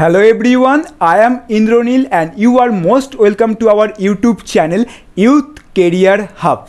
Hello everyone I am Indranil and you are most welcome to our YouTube channel youth career hub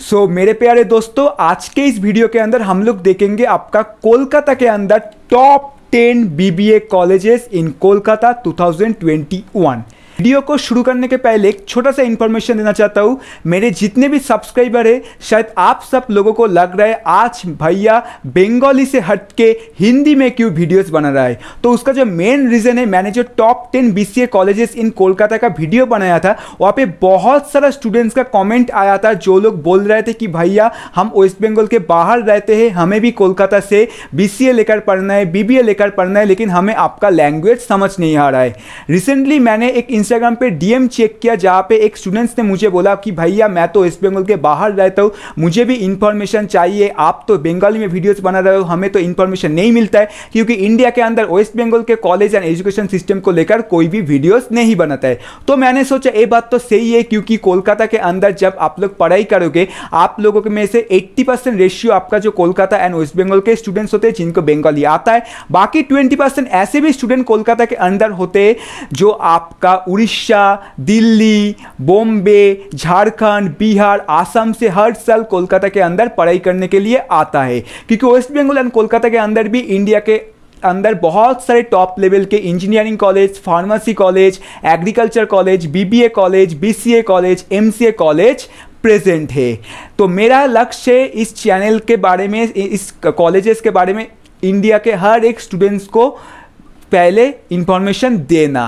so so, मेरे प्यारे दोस्तों आज के इस वीडियो के अंदर हम लोग देखेंगे आपका कोलकाता के अंदर top ten BBA colleges in Kolkata 2021 video को शुरू करने के पहले एक छोटा सा इन्फॉर्मेशन देना चाहता हूँ मेरे जितने भी सब्सक्राइबर है शायद आप सब लोगों को लग रहा है आज भैया बंगाली से हट के हिंदी में क्यों वीडियोस बना रहा है तो उसका जो मेन रीज़न है मैंने जो top ten B C colleges in Kolkata का वीडियो बनाया था वहाँ पे बहुत सारा स्टूडेंट्स का कॉमेंट आया था जो लोग बोल रहे थे कि भैया हम वेस्ट बंगाल के बाहर रहते हैं हमें भी कोलकाता से बी लेकर पढ़ना है बी लेकर पढ़ना है लेकिन हमें आपका लैंग्वेज समझ नहीं आ रहा है रिसेंटली मैंने एक इंस्टाग्राम पे डीएम चेक किया जहाँ पे एक स्टूडेंट्स ने मुझे बोला कि भैया मैं तो वेस्ट बंगाल के बाहर रहता हूँ मुझे भी इन्फॉर्मेशन चाहिए आप तो बंगाली में वीडियोस बना रहे हो हमें तो इन्फॉर्मेशन नहीं मिलता है क्योंकि इंडिया के अंदर वेस्ट बंगाल के कॉलेज एंड एजुकेशन सिस्टम को लेकर कोई भी वीडियोज़ नहीं बनाता है तो मैंने सोचा ये बात तो सही है क्योंकि कोलकाता के अंदर जब आप लोग पढ़ाई करोगे आप लोगों में से एट्टी रेशियो आपका जो कोलकाता एंड वेस्ट बंगाल के स्टूडेंट्स होते हैं जिनको बंगाली आता है बाकी ट्वेंटी ऐसे भी स्टूडेंट कोलकाता के अंदर होते हैं जो आपका उड़ीसा दिल्ली बॉम्बे झारखंड बिहार आसाम से हर साल कोलकाता के अंदर पढ़ाई करने के लिए आता है क्योंकि वेस्ट बंगाल एंड कोलकाता के अंदर भी इंडिया के अंदर बहुत सारे टॉप लेवल के engineering college pharmacy college agriculture college BBA college BCA college MCA college present है तो मेरा लक्ष्य है इस चैनल के बारे में इस कॉलेजेस के बारे में इंडिया के हर एक स्टूडेंट्स को पहले इन्फॉर्मेशन देना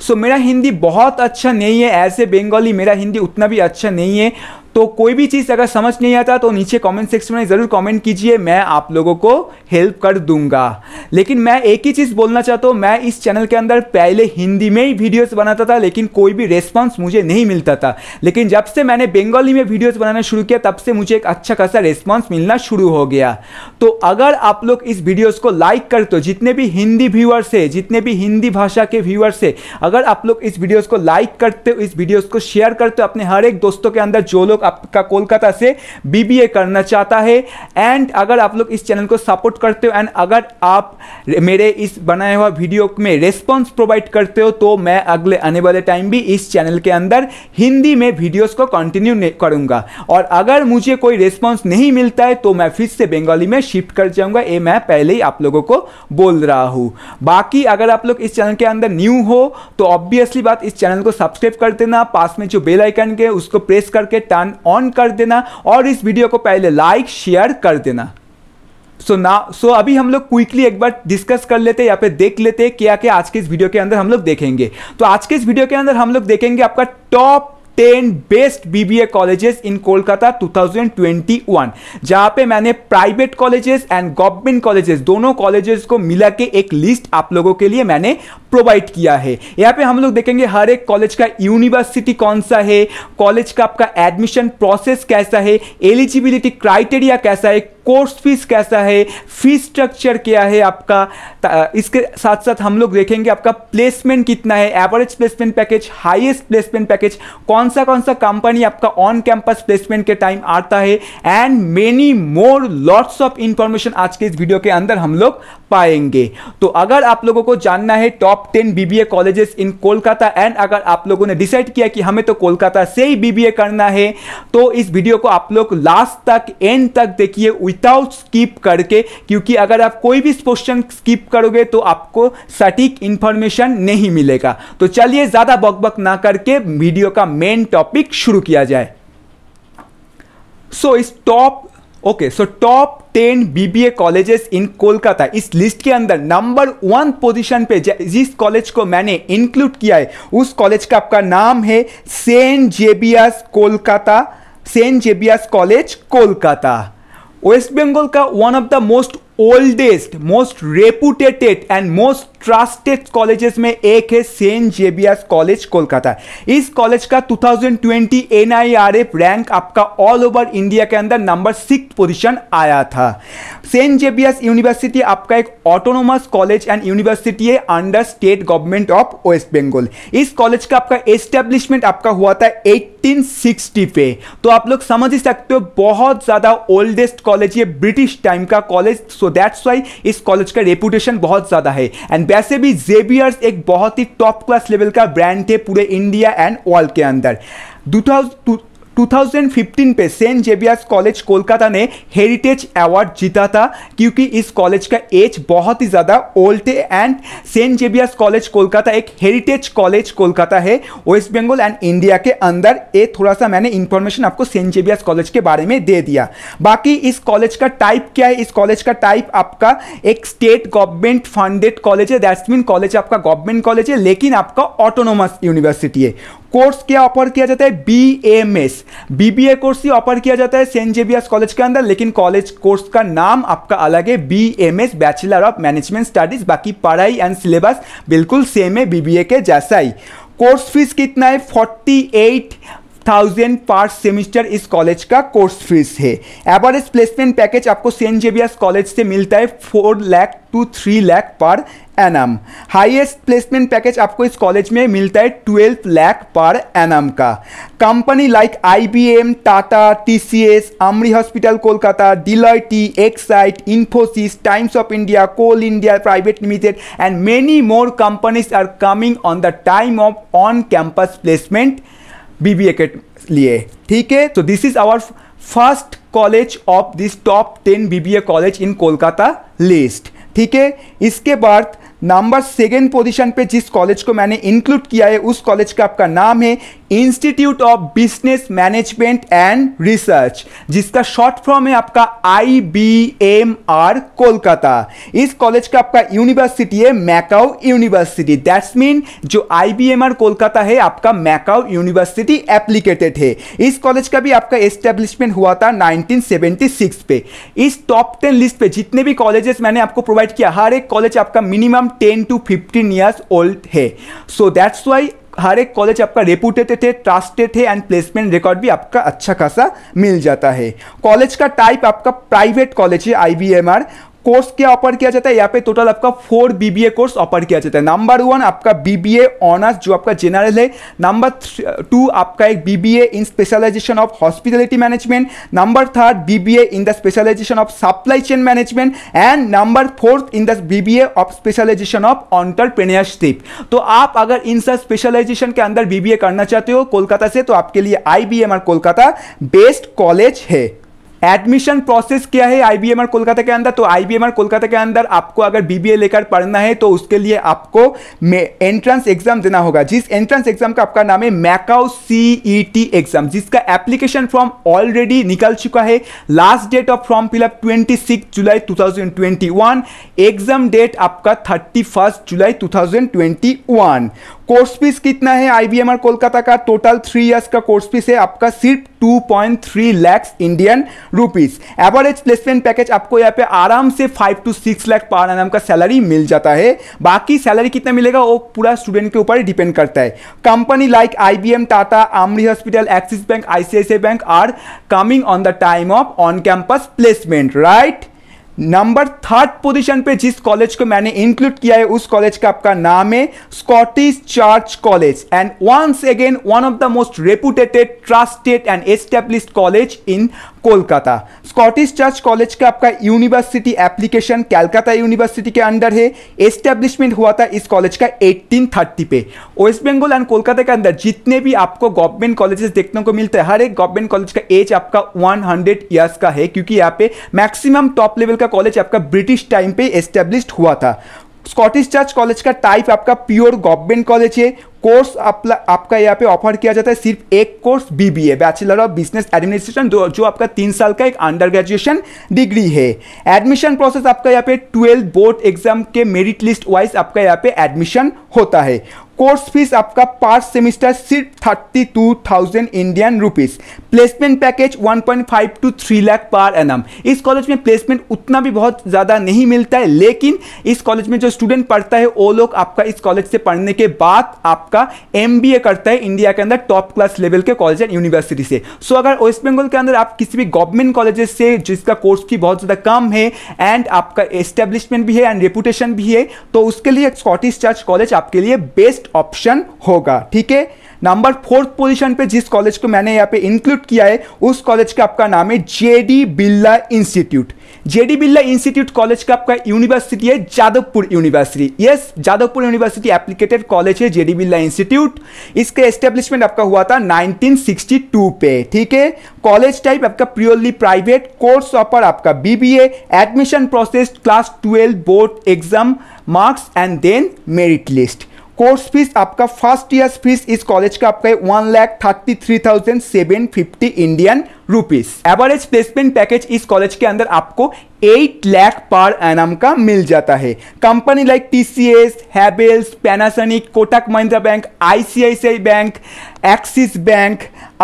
सो so, मेरा हिंदी बहुत अच्छा नहीं है ऐसे ए बंगाली मेरा हिंदी उतना भी अच्छा नहीं है तो कोई भी चीज़ अगर समझ नहीं आता तो नीचे कमेंट सेक्शन में ज़रूर कमेंट कीजिए मैं आप लोगों को हेल्प कर दूंगा लेकिन मैं एक ही चीज़ बोलना चाहता हूँ मैं इस चैनल के अंदर पहले हिंदी में ही वीडियोस बनाता था लेकिन कोई भी रेस्पॉन्स मुझे नहीं मिलता था लेकिन जब से मैंने बंगाली में वीडियोज़ बनाना शुरू किया तब से मुझे एक अच्छा खासा रेस्पॉन्स मिलना शुरू हो गया तो अगर आप लोग इस वीडियोज़ को लाइक कर दो तो जितने भी हिंदी व्यूअर्स है जितने भी हिंदी भाषा के व्यूअर्स है अगर आप लोग इस वीडियोज़ को लाइक करते हो इस वीडियोज़ को शेयर करते हो अपने हर एक दोस्तों के अंदर जो लोग आपका कोलकाता से बीबीए करना चाहता है एंड अगर आप लोग इस चैनल को सपोर्ट करते हो एंड अगर आप मेरे इस बनाए हुआ वीडियो में रेस्पॉन्स प्रोवाइड करते हो तो मैं अगले आने वाले टाइम भी इस चैनल के अंदर हिंदी में वीडियोस को कंटिन्यू करूंगा और अगर मुझे कोई रेस्पॉन्स नहीं मिलता है तो मैं फिर से बंगाली में शिफ्ट कर जाऊंगा ये मैं पहले ही आप लोगों को बोल रहा हूँ बाकी अगर आप लोग इस चैनल के अंदर न्यू हो तो ऑब्वियसली बात इस चैनल को सब्सक्राइब कर देना पास में जो बेल आइकन के उसको प्रेस करके टर्न ऑन कर देना और इस वीडियो को पहले लाइक शेयर कर देना सो so ना सो so अभी हम लोग क्विकली एक बार डिस्कस कर लेते हैं या फिर देख लेते हैं क्या क्या आज के इस वीडियो के अंदर हम लोग देखेंगे तो आज के इस वीडियो के अंदर हम लोग देखेंगे आपका top ten best BBA colleges in Kolkata 2021 thousand जहां पे मैंने private colleges and government colleges दोनों कॉलेजेस को मिला के एक लिस्ट आप लोगों के लिए मैंने प्रोवाइड किया है यहाँ पे हम लोग देखेंगे हर एक कॉलेज का यूनिवर्सिटी कौन सा है कॉलेज का आपका एडमिशन प्रोसेस कैसा है एलिजिबिलिटी क्राइटेरिया कैसा है कोर्स फीस कैसा है फीस स्ट्रक्चर क्या है आपका इसके साथ साथ हम लोग देखेंगे आपका प्लेसमेंट कितना है average placement package highest placement package कौन सा कौन सा कंपनी आपका ऑन कैंपस प्लेसमेंट के टाइम आता है and many more lots of information आज के इस वीडियो के अंदर हम लोग पाएंगे तो अगर आप लोगों को जानना है top ten BBA colleges in Kolkata and अगर आप लोगों ने डिसाइड किया कि हमें तो कोलकाता से ही बीबीए करना है तो इस वीडियो को आप लोग लास्ट तक एंड तक देखिए विदाउट स्किप करके क्योंकि अगर आप कोई भी क्वेश्चन स्किप करोगे तो आपको सटीक इंफॉर्मेशन नहीं मिलेगा तो चलिए ज़्यादा बकबक ना करके वीडियो का मेन टॉपिक शुरू किया जाए सो so, इस top okay so top ten BBA colleges in Kolkata इस लिस्ट के अंदर नंबर वन पोजीशन पे जिस कॉलेज को मैंने इंक्लूड किया है उस कॉलेज का आपका नाम है Saint Xavier's Kolkata Saint Xavier's College Kolkata West Bengal का one of the most oldest most reputed and most trusted colleges में एक है सेंट जेबियर्स कॉलेज कोलकाता इस कॉलेज का 2020 एनआईआरएफ रैंक आपका ऑल ओवर इंडिया के अंदर नंबर सिक्स पोजीशन आया था सेंट जेबियर्स यूनिवर्सिटी आपका एक ऑटोनोमस कॉलेज एंड यूनिवर्सिटी है under state government of West Bengal इस कॉलेज का आपका एस्टेब्लिशमेंट आपका हुआ था 1860 पे तो आप लोग समझ ही सकते हो बहुत ज़्यादा ओल्डेस्ट कॉलेज ये ब्रिटिश टाइम का कॉलेज सो दैट्स वाई इस कॉलेज का रेपुटेशन बहुत ज़्यादा है एंड वैसे भी जेबियर्स एक बहुत ही टॉप क्लास लेवल का ब्रांड थे पूरे इंडिया एंड वर्ल्ड के अंदर टू 2015 पे सेंट जेवियर्स कॉलेज कोलकाता ने हेरिटेज अवार्ड जीता था क्योंकि इस कॉलेज का एज बहुत ही ज़्यादा ओल्ड है and Saint Xavier's College Kolkata एक हेरिटेज कॉलेज कोलकाता है वेस्ट बंगाल एंड इंडिया के अंदर ये थोड़ा सा मैंने इन्फॉर्मेशन आपको सेंट जेवियर्स कॉलेज के बारे में दे दिया बाकी इस कॉलेज का टाइप क्या है इस कॉलेज का टाइप आपका एक स्टेट गवर्नमेंट फंडेड कॉलेज है दैट्स मीन कॉलेज आपका गवर्नमेंट कॉलेज है लेकिन आपका ऑटोनोमस यूनिवर्सिटी है कोर्स क्या ऑफर किया जाता है B M S BBA course ही ऑफर किया जाता है सेंट जेवियर्स कॉलेज के अंदर लेकिन कॉलेज कोर्स का नाम आपका अलग है B M S bachelor of management studies बाकी पढ़ाई एंड सिलेबस बिल्कुल सेम है बीबीए के जैसा ही कोर्स फीस कितना है 48 थाउजेंड पर सेमिस्टर इस कॉलेज का कोर्स फीस है एवरेज प्लेसमेंट पैकेज आपको सेंट जेवियर्स कॉलेज से मिलता है four lakh to three lakh per annum highest placement package आपको इस कॉलेज में मिलता है ट्वेल्व लैख पर एनम का company like IBM Tata TCS AMRI hospital Kolkata Deloitte Exide Infosys Times of India Coal India private limited and many more companies are coming on the time of on campus placement B के लिए ठीक है तो this is our first college of this top ten A college in Kolkata list ठीक है इसके बाद number second position पे जिस कॉलेज को मैंने इंक्लूड किया है उस कॉलेज का आपका नाम है Institute of Business Management and Research जिसका शॉर्ट फॉर्म है आपका I B M R Kolkata इस कॉलेज का आपका यूनिवर्सिटी है मैकाओ यूनिवर्सिटी दैट्स मीन जो I B M R Kolkata है आपका मैकाओ यूनिवर्सिटी एप्लीकेटेड है इस कॉलेज का भी आपका एस्टेब्लिशमेंट हुआ था 1976 पे इस टॉप टेन लिस्ट पे जितने भी कॉलेजेस मैंने आपको प्रोवाइड किया हर एक कॉलेज आपका minimum ten to fifteen years old है सो दैट्स वाई हर एक कॉलेज आपका रेपूटेड थे ट्रस्टेड है एंड प्लेसमेंट रिकॉर्ड भी आपका अच्छा खासा मिल जाता है कॉलेज का टाइप आपका प्राइवेट कॉलेज है आई कोर्स क्या ऑफर किया जाता है यहाँ पे टोटल आपका फोर बीबीए कोर्स ऑफर किया जाता है नंबर वन आपका बीबीए ऑनर्स जो आपका जनरल है नंबर टू आपका एक BBA in specialisation of hospitality management number third BBA in the specialisation of supply chain management and number fourth in the BBA of specialisation of entrepreneurship तो आप अगर इन सब specialisation के अंदर बीबीए करना चाहते हो कोलकाता से तो आपके लिए I B M Kolkata best college है एडमिशन प्रोसेस क्या है आईबीएमआर कोलकाता के अंदर तो आईबीएमआर कोलकाता के अंदर आपको अगर बीबीए लेकर पढ़ना है तो उसके लिए आपको एंट्रेंस एग्जाम देना होगा जिस एंट्रेंस एग्जाम का आपका नाम है मैकाओ सीईटी एग्जाम जिसका एप्लीकेशन फॉर्म ऑलरेडी निकल चुका है last date of form fill up twenty July to exam date आपका thirty July to course fees कितना है और कोलकाता का टोटल थ्री इयर्स का कोर्स फीस है आपका सिर्फ 2.3 lakhs Indian rupees average placement package आपको यहाँ पे आराम से 5 टू 6 लाख पर एनम का सैलरी मिल जाता है बाकी सैलरी कितना मिलेगा वो पूरा स्टूडेंट के ऊपर डिपेंड करता है company like M Tata AMRI hospital Axis bank I bank are coming on the time of on campus placement right number third position पे जिस कॉलेज को मैंने इंक्लूड किया है उस कॉलेज का आपका नाम है Scottish Church College and once again one of the most reputed trusted and establish college in Kolkata Scottish Church College का आपका यूनिवर्सिटी एप्लीकेशन कैलकाता यूनिवर्सिटी के अंडर है एस्टेब्लिशमेंट हुआ था इस कॉलेज का 1830 पे वेस्ट बंगाल एंड कोलकाता के अंदर जितने भी आपको गवर्नमेंट कॉलेजेस देखने को मिलते हैं हर एक गवर्नमेंट कॉलेज का एज आपका 100 ईयर्स का है क्योंकि यहाँ पे मैक्सिमम टॉप लेवल का कॉलेज आपका ब्रिटिश टाइम पे एस्टेब्लिश हुआ था स्कॉटिश चर्च कॉलेज का टाइप आपका प्योर गवर्नमेंट कॉलेज है कोर्स आपका यहाँ पे ऑफर किया जाता है सिर्फ एक course BBA bachelor of business administration जो आपका तीन साल का एक अंडर ग्रेजुएशन डिग्री है एडमिशन प्रोसेस आपका यहाँ पे ट्वेल्थ बोर्ड एग्जाम के मेरिट लिस्ट वाइज आपका यहाँ पे एडमिशन होता है कोर्स फीस आपका पर सेमिस्टर सिर्फ thirty two thousand Indian rupees placement package one point five to three lakh per an इस कॉलेज में प्लेसमेंट उतना भी बहुत ज़्यादा नहीं मिलता है लेकिन इस कॉलेज में जो स्टूडेंट पढ़ता है वो लोग आपका इस कॉलेज से पढ़ने के बाद आपका आपका एम करता है इंडिया के अंदर टॉप क्लास लेवल के कॉलेज एंड यूनिवर्सिटी से सो so, अगर वेस्ट बंगाल के अंदर आप किसी भी गवर्नमेंट कॉलेजेस से जिसका कोर्स की बहुत ज़्यादा कम है एंड आपका एस्टेब्लिशमेंट भी है एंड रेपुटेशन भी है तो उसके लिए स्कॉटिश चर्च कॉलेज आपके लिए बेस्ट ऑप्शन होगा ठीक है नंबर फोर्थ पोजीशन पे जिस कॉलेज को मैंने यहाँ पे इंक्लूड किया है उस कॉलेज का आपका नाम है JD Birla Institute JD Birla Institute college का आपका यूनिवर्सिटी है Jadavpur University yes Jadavpur University applicated college है जेडी बिरला इंस्टीट्यूट इसका एस्टेब्लिशमेंट आपका हुआ था 1962 पे ठीक है कॉलेज टाइप आपका प्योरली प्राइवेट कोर्स ऑफर आपका BBA admission process class twelve board exam marks and then merit list course fees आपका फर्स्ट ईयर फीस इस कॉलेज का आपका है one lakh thirty three thousand seven fifty Indian rupees average placement package इस college के अंदर आपको एट लैख पर एनम का मिल जाता है company like T C S Havells Panasonic Kotak Mahindra bank I bank Axis bank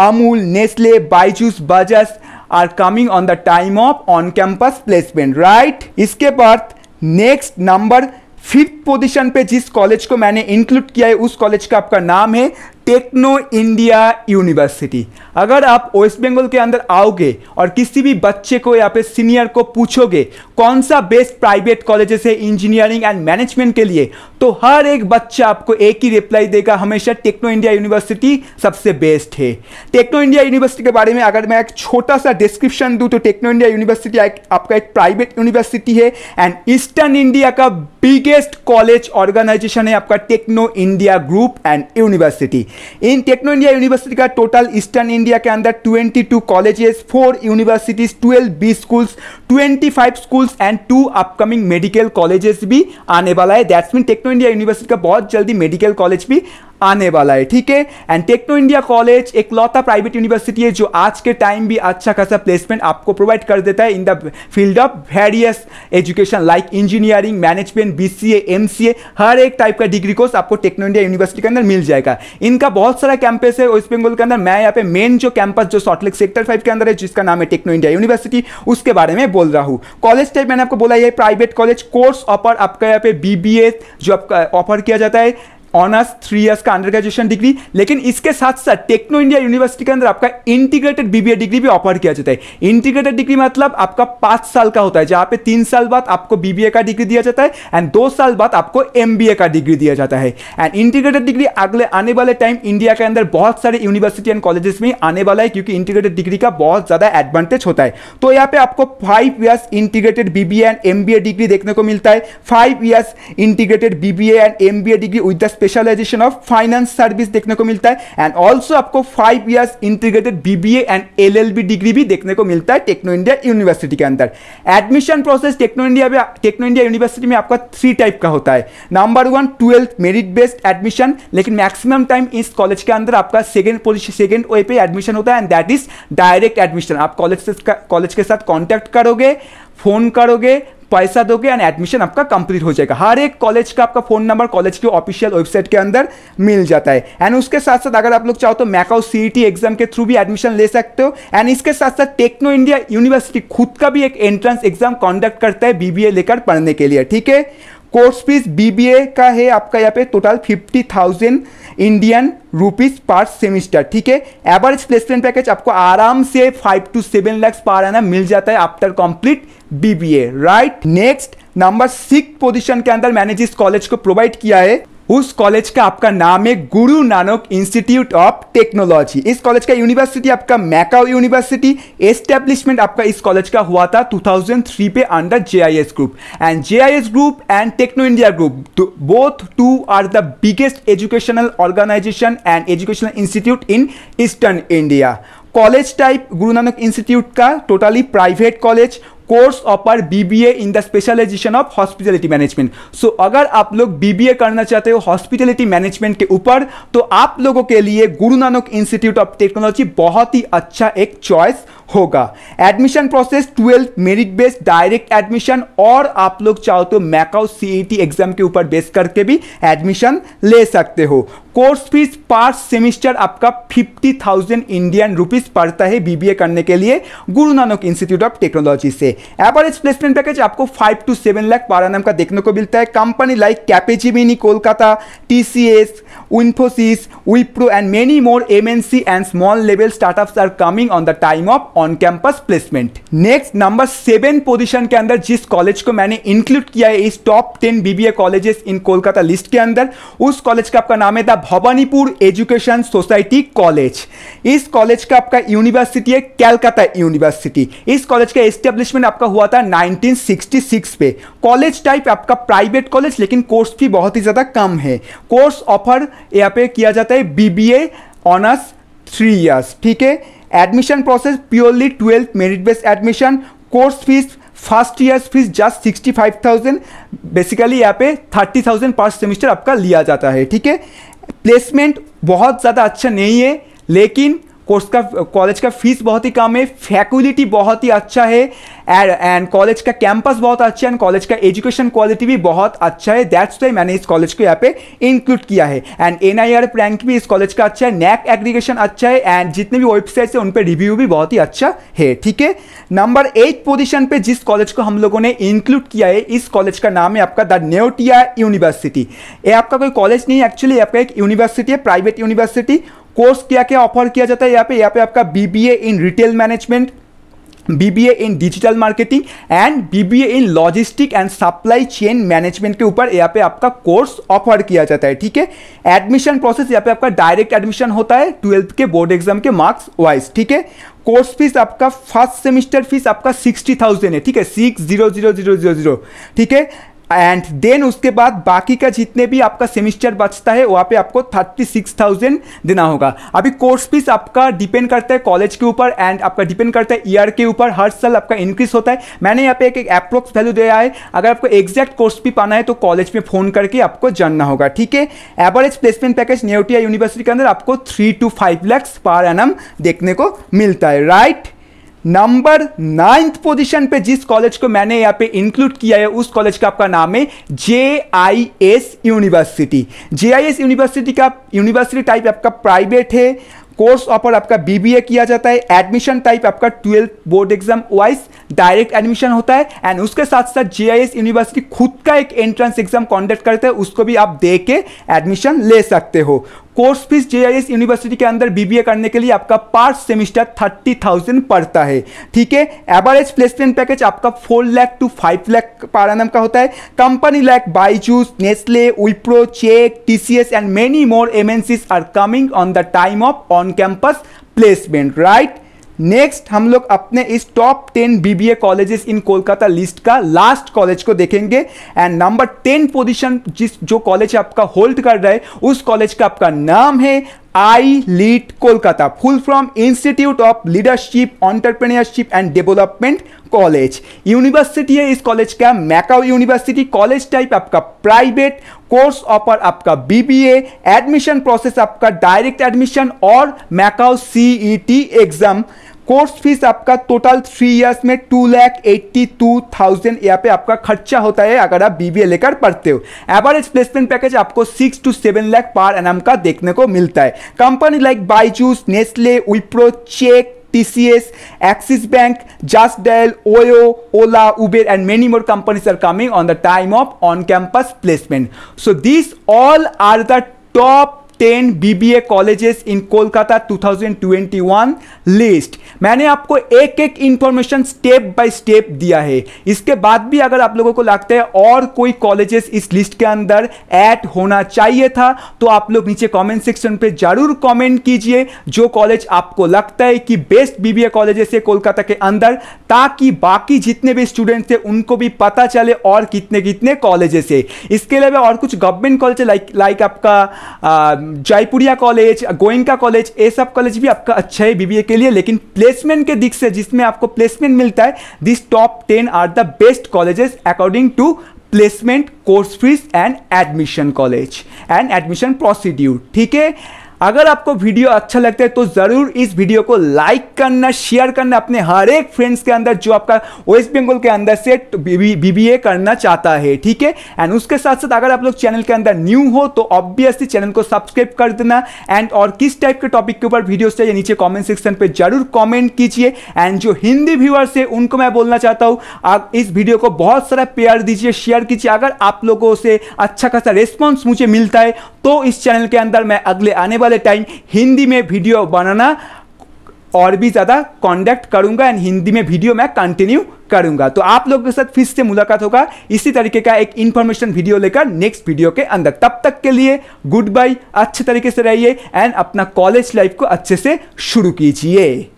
Amul Nestle Byju's बजस are coming on the time of on campus placement right इसके बाद नेक्स्ट नंबर फिफ्थ पोजीशन पे जिस कॉलेज को मैंने इंक्लूड किया है उस कॉलेज का आपका नाम है टेक्नो इंडिया यूनिवर्सिटी अगर आप वेस्ट बंगाल के अंदर आओगे और किसी भी बच्चे को या फिर सीनियर को पूछोगे कौन सा बेस्ट प्राइवेट कॉलेजेस है इंजीनियरिंग एंड मैनेजमेंट के लिए तो हर एक बच्चा आपको एक ही रिप्लाई देगा हमेशा टेक्नो इंडिया यूनिवर्सिटी सबसे बेस्ट है टेक्नो इंडिया यूनिवर्सिटी के बारे में अगर मैं एक छोटा सा डिस्क्रिप्शन दूं तो टेक्नो इंडिया यूनिवर्सिटी आपका एक प्राइवेट यूनिवर्सिटी है एंड ईस्टर्न इंडिया का बिगेस्ट कॉलेज ऑर्गेनाइजेशन है आपका Techno India group and university in Techno India university का टोटल ईस्टर्न इंडिया के अंदर twenty two colleges four universities twelve B schools five schools and two upcoming medical colleges भी आने वाला है that's mean Techno India university का बहुत जल्दी मेडिकल कॉलेज भी आने वाला है ठीक है एंड टेक्नो इंडिया कॉलेज एक लौता प्राइवेट यूनिवर्सिटी है जो आज के टाइम भी अच्छा खासा प्लेसमेंट आपको प्रोवाइड कर देता है in the field of various education like engineering management B C M C A हर एक टाइप का डिग्री कोर्स आपको टेक्नो इंडिया यूनिवर्सिटी के अंदर मिल जाएगा इनका बहुत सारा कैंपस है वेस्ट बंगाल के अंदर मैं यहाँ पे मेन जो कैंपस जो सॉटलेक सेक्टर फाइव के अंदर है जिसका नाम है टेक्नो इंडिया यूनिवर्सिटी उसके बारे में बोल रहा हूँ कॉलेज टाइप मैंने आपको बोला ये प्राइवेट कॉलेज कोर्स ऑफर आपका यहाँ पे बी जो आपका ऑफर किया जाता है ऑनर्स थ्री ईयर्स का अंडर ग्रेजुएशन डिग्री लेकिन इसके साथ साथ टेक्नो इंडिया यूनिवर्सिटी के अंदर आपका इंटीग्रेटेड बीबीए डिग्री भी ऑफर किया जाता है इंटीग्रेटेड डिग्री मतलब आपका पाँच साल का होता है जहाँ पे तीन साल बाद आपको बीबीए का डिग्री दिया जाता है एंड दो साल बाद आपको एमबीए का डिग्री दिया जाता है एंड इंटीग्रेटेड डिग्री अगले आने वाले टाइम इंडिया के अंदर बहुत सारे यूनिवर्सिटी एंड कॉलेजेस में आने वाला है क्योंकि इंटीग्रेटेड डिग्री का बहुत ज़्यादा एडवांटेज होता है तो यहाँ पे आपको five years integrated BBA and MBA degree देखने को मिलता है five years integrated BBA and MBA degree with the specialisation of finance service देखने को मिलता है एंड ऑल्सो आपको five years integrated BBA and LLB degree भी देखने को मिलता है टेक्नो इंडिया यूनिवर्सिटी के अंदर एडमिशन प्रोसेस टेक्नो इंडिया में टेक्नो इंडिया यूनिवर्सिटी में आपका थ्री टाइप का होता है number one twelfth merit based admission लेकिन मैक्सिमम टाइम इस कॉलेज के अंदर आपका सेकेंड पोजिशन सेकेंड वे पे एडमिशन होता है and that is direct admission आप कॉलेज से कॉलेज के साथ कॉन्टैक्ट करोगे फोन करोगे पैसा दोगे एंड एडमिशन आपका कंप्लीट हो जाएगा हर एक कॉलेज का आपका फोन नंबर कॉलेज के ऑफिशियल वेबसाइट के अंदर मिल जाता है एंड उसके साथ साथ अगर आप लोग चाहो तो मैकाउ सी एग्जाम के थ्रू भी एडमिशन ले सकते हो एंड इसके साथ साथ टेक्नो इंडिया यूनिवर्सिटी खुद का भी एक एंट्रेंस एग्जाम कॉन्डक्ट करता है बीबीए लेकर पढ़ने के लिए ठीक है कोर्स फीस बीबीए का है आपका यहाँ पे total fifty thousand Indian rupees per semester ठीक है एवरेज प्लेसमेंट पैकेज आपको आराम से फाइव टू सेवन लैक्स पर आना मिल जाता है after complete BBA right next number six position के अंदर मैंने जिस कॉलेज को प्रोवाइड किया है उस कॉलेज का आपका नाम है Guru Nanak institute of technology इस कॉलेज का यूनिवर्सिटी आपका मैकाओ यूनिवर्सिटी एस्टेब्लिशमेंट आपका इस कॉलेज का हुआ था 2003 पे under JIS group and JIS group and Techno India group both two are the biggest educational organization and educational institute in eastern India college type Guru Nanak institute का totally private college course offer BBA in the specialisation of hospitality management so अगर आप लोग BBA करना चाहते हो hospitality management के ऊपर तो आप लोगों के लिए Guru Nanak institute of technology बहुत ही अच्छा एक चॉइस होगा admission process twelfth merit based direct admission और आप लोग चाहो तो मैकाउ सीईटी एग्जाम के ऊपर बेस करके भी एडमिशन ले सकते हो कोर्स फीस पर सेमिस्टर आपका फिफ्टी थाउजेंड इंडियन रुपीस पड़ता है बीबीए करने के लिए Guru Nanak institute of technology से एवरेज प्लेसमेंट पैकेज आपको five to seven lakh per annum का देखने को मिलता है company like Capgemini Kolkata TCS Infosys Wipro and many more MNC and small level startups are coming on the time of on campus placement next number seven position के अंदर जिस college को मैंने इंक्लूड किया है इस top ten BBA colleges in Kolkata list के अंदर उस कॉलेज का आपका नाम है the Bhawanipur education society college इस कॉलेज का आपका यूनिवर्सिटी है कैलकाता यूनिवर्सिटी इस कॉलेज का एस्टेब्लिशमेंट आपका हुआ था 1966 पे कॉलेज टाइप आपका प्राइवेट कॉलेज लेकिन कोर्स फी बहुत ही ज़्यादा कम है कोर्स ऑफर यहाँ पे किया जाता है बीबीए ऑनर्स थ्री इयर्स ठीक है admission process purely twelfth merit based admission course fees first years fees just sixty five thousand basically यहाँ पे थर्टी थाउजेंड पर सेमेस्टर आपका लिया जाता है ठीक है प्लेसमेंट बहुत ज़्यादा अच्छा नहीं है लेकिन कोर्स का कॉलेज का फीस बहुत ही कम है फैकुलिटी बहुत ही अच्छा है एंड कॉलेज का कैंपस बहुत अच्छा है एंड कॉलेज का एजुकेशन क्वालिटी भी बहुत अच्छा है दैट्स वाई मैंने इस कॉलेज को यहाँ पे इंक्लूड किया है and N I R rank भी इस कॉलेज का अच्छा है नैक एग्रीगेशन अच्छा है एंड जितने भी वेबसाइट्स है उन पर रिव्यू भी बहुत ही अच्छा है ठीक है नंबर एट पोजिशन पर जिस कॉलेज को हम लोगों ने इंक्लूड किया है इस कॉलेज का नाम है आपका द न्योटिया यूनिवर्सिटी ये आपका कोई कॉलेज नहीं है एक्चुअली आपका एक यूनिवर्सिटी है प्राइवेट यूनिवर्सिटी कोर्स क्या क्या ऑफर किया जाता है यहाँ पे यहाँ पे आपका BBA in retail management BBA in digital marketing and BBA in logistic and supply chain management के ऊपर यहाँ पे आपका कोर्स ऑफर किया जाता है ठीक है एडमिशन प्रोसेस यहाँ पे आपका डायरेक्ट एडमिशन होता है ट्वेल्थ के बोर्ड एग्जाम के मार्क्स वाइज ठीक है कोर्स फीस आपका फर्स्ट सेमेस्टर फीस आपका सिक्सटी थाउजेंड है ठीक है six zero zero zero zero zero ठीक है एंड देन उसके बाद बाकी का जितने भी आपका सेमिस्टर बचता है वहाँ पे आपको थर्टी सिक्स थाउजेंड देना होगा अभी कोर्स फीस आपका डिपेंड करता है कॉलेज के ऊपर एंड आपका डिपेंड करता है ईयर के ऊपर हर साल आपका इंक्रीज होता है मैंने यहाँ पे एक अप्रोक्स वैल्यू दिया है अगर आपको एग्जैक्ट कोर्स भी पाना है तो कॉलेज में फ़ोन करके आपको जानना होगा ठीक है average placement package Neotia university के अंदर आपको three to five lakhs per annum देखने को मिलता है राइट नंबर नाइन्थ पोजीशन पे जिस कॉलेज को मैंने यहाँ पे इंक्लूड किया है उस कॉलेज का आपका नाम है J I S university J I S university का यूनिवर्सिटी टाइप आपका प्राइवेट है कोर्स ऑफर आपका बीबीए किया जाता है एडमिशन टाइप आपका twelfth board exam wise direct admission होता है एंड उसके साथ साथ एस यूनिवर्सिटी खुद का एक एंट्रेंस एग्जाम कॉन्डक्ट करते हैं उसको भी आप दे के एडमिशन ले सकते हो कोर्स फीस एस यूनिवर्सिटी के अंदर बीबीए करने के लिए आपका पर सेमिस्टर थर्टी थाउजेंड पड़ता है ठीक है एवरेज प्लेसमेंट पैकेज आपका four lakh to five lakh per annum का होता है company like Byju's Nestle Wipro check TCS and many more MNCs are coming on the time of on campus placement right next हम लोग अपने इस top ten BBA colleges in Kolkata list का last college को देखेंगे एंड नंबर टेन पोजीशन जिस जो college आपका होल्ड कर रहा है उस कॉलेज का आपका नाम है I lead Kolkata full from institute of leadership entrepreneurship and development college university है इस कॉलेज का मैकाओ यूनिवर्सिटी कॉलेज टाइप आपका प्राइवेट कोर्स ऑफर आपका बीबीए एडमिशन प्रोसेस आपका डायरेक्ट एडमिशन और MAKAUT CET exam course fees आपका टोटल थ्री इयर्स में two lakh eighty two thousand यहाँ पे आपका खर्चा होता है अगर आप बीबीए लेकर पढ़ते हो एवरेज प्लेसमेंट पैकेज आपको six to seven lakh per annum का देखने को मिलता है company like Byju's Nestle Wipro check TCS, Axis Bank, Just Dial, Oyo, Ola, Uber and many more companies are coming on the time of on-campus placement. So these all are the top B BBA colleges in Kolkata 2021 list मैंने आपको एक एक information step by step दिया है इसके बाद भी अगर आप लोगों को लगता है और कोई कॉलेजेस इस लिस्ट के अंदर ऐड होना चाहिए था तो आप लोग नीचे कमेंट सेक्शन पे जरूर कमेंट कीजिए जो कॉलेज आपको लगता है कि बेस्ट बीबीए कॉलेजेस है कोलकाता के अंदर ताकि बाकी जितने भी स्टूडेंट्स थे उनको भी पता चले और कितने कितने कॉलेजेस है इसके अलावा और कुछ गवर्नमेंट कॉलेज लाइक लाइक आपका आ, जयपुरिया कॉलेज गोयंका कॉलेज ये सब कॉलेज भी आपका अच्छा है बीबीए के लिए लेकिन प्लेसमेंट के दिख से जिसमें आपको प्लेसमेंट मिलता है this top ten are the best colleges according to placement course fees and admission college and admission procedure ठीक है अगर आपको वीडियो अच्छा लगता है तो ज़रूर इस वीडियो को लाइक करना शेयर करना अपने हर एक फ्रेंड्स के अंदर जो आपका वेस्ट बंगाल के अंदर से बीबीए करना चाहता है ठीक है एंड उसके साथ साथ अगर आप लोग चैनल के अंदर न्यू हो तो ऑब्वियसली चैनल को सब्सक्राइब कर देना एंड और किस टाइप के टॉपिक के ऊपर वीडियो चाहिए नीचे कॉमेंट सेक्शन पर जरूर कॉमेंट कीजिए एंड जो हिंदी व्यूअर्स है उनको मैं बोलना चाहता हूँ आप इस वीडियो को बहुत सारा प्यार दीजिए शेयर कीजिए अगर आप लोगों से अच्छा खासा रिस्पॉन्स मुझे मिलता है तो इस चैनल के अंदर मैं अगले आने वाले वाले टाइम हिंदी में वीडियो बनाना और भी ज़्यादा कॉन्डक्ट करूँगा एंड हिंदी में वीडियो मैं कंटिन्यू करूँगा तो आप लोगों के साथ फिर से मुलाकात होगा इसी तरीके का एक इन्फॉर्मेशन वीडियो लेकर नेक्स्ट वीडियो के अंदर तब तक के लिए गुड बाय अच्छे तरीके से रहिए एंड अपना कॉलेज लाइफ को अच्छे से शुरू कीजिए